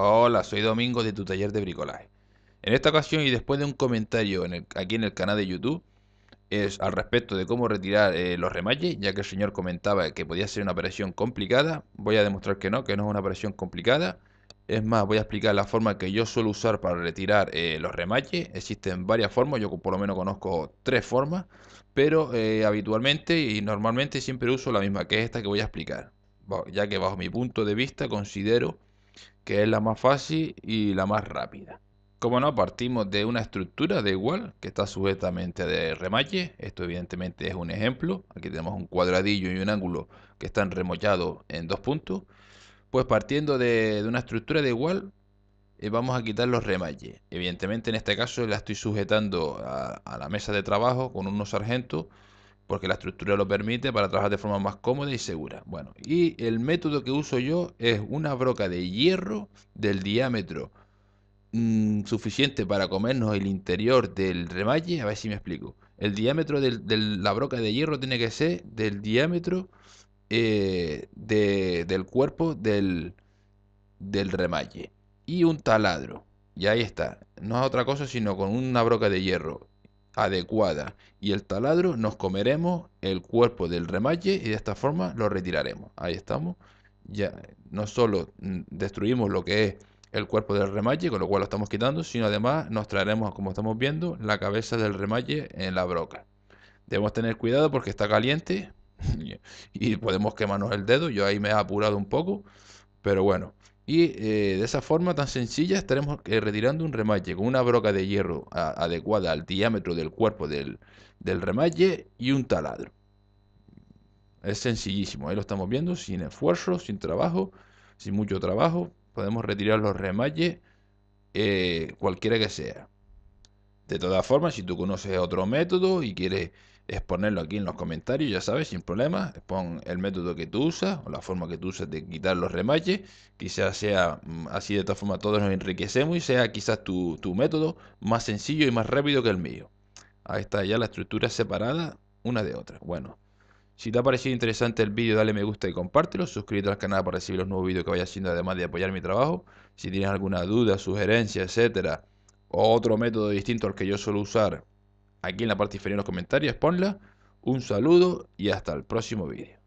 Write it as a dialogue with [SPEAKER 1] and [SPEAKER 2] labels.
[SPEAKER 1] Hola, soy Domingo de tu taller de bricolaje. En esta ocasión y después de un comentario aquí en el canal de YouTube es al respecto de cómo retirar eh, los remaches, ya que el señor comentaba que podía ser una operación complicada, voy a demostrar que no, que no es una operación complicada. Es más, voy a explicar la forma que yo suelo usar para retirar eh, los remaches. Existen varias formas, yo por lo menos conozco tres formas, pero eh, habitualmente y normalmente siempre uso la misma, que es esta que voy a explicar, ya que bajo mi punto de vista considero que es la más fácil y la más rápida. Como no, partimos de una estructura de igual que está sujetamente de remalle, Esto evidentemente es un ejemplo. Aquí tenemos un cuadradillo y un ángulo que están remollados en dos puntos. Pues partiendo de, una estructura de igual, eh, vamos a quitar los remalles. Evidentemente en este caso la estoy sujetando a la mesa de trabajo con unos sargentos porque la estructura lo permite para trabajar de forma más cómoda y segura. Bueno, y el método que uso yo es una broca de hierro del diámetro mm, suficiente para comernos el interior del remalle, a ver si me explico. El diámetro de la broca de hierro tiene que ser del diámetro eh, del cuerpo del, del remalle y un taladro. Y ahí está. No es otra cosa sino con una broca de hierro adecuada y el taladro nos comeremos el cuerpo del remalle y de esta forma lo retiraremos. Ahí estamos. Ya no solo mm, destruimos lo que es el cuerpo del remalle, con lo cual lo estamos quitando, sino además nos traeremos, como estamos viendo, la cabeza del remalle en la broca. Debemos tener cuidado porque está caliente y podemos quemarnos el dedo. Yo ahí me he apurado un poco, pero bueno, y eh, de esa forma tan sencilla estaremos eh, retirando un remalle con una broca de hierro adecuada al diámetro del cuerpo del, del y un taladro. Es sencillísimo, ahí lo estamos viendo, sin esfuerzo, sin trabajo, sin mucho trabajo. Podemos retirar los remalles eh, cualquiera que sea. De todas formas, si tú conoces otro método y quieres exponerlo aquí en los comentarios, ya sabes, sin problema, pon el método que tú usas o la forma que tú usas de quitar los remaches, quizás sea mm, así de esta forma todos nos enriquecemos y sea quizás tu, método más sencillo y más rápido que el mío. Ahí está ya la estructura separada una de otra. Bueno, si te ha parecido interesante el vídeo, dale me gusta y compártelo, suscríbete al canal para recibir los nuevos vídeos que vaya haciendo además de apoyar mi trabajo. Si tienes alguna duda, sugerencia, etcétera, otro método distinto al que yo suelo usar aquí en la parte inferior de los comentarios, ponla. Un saludo y hasta el próximo vídeo.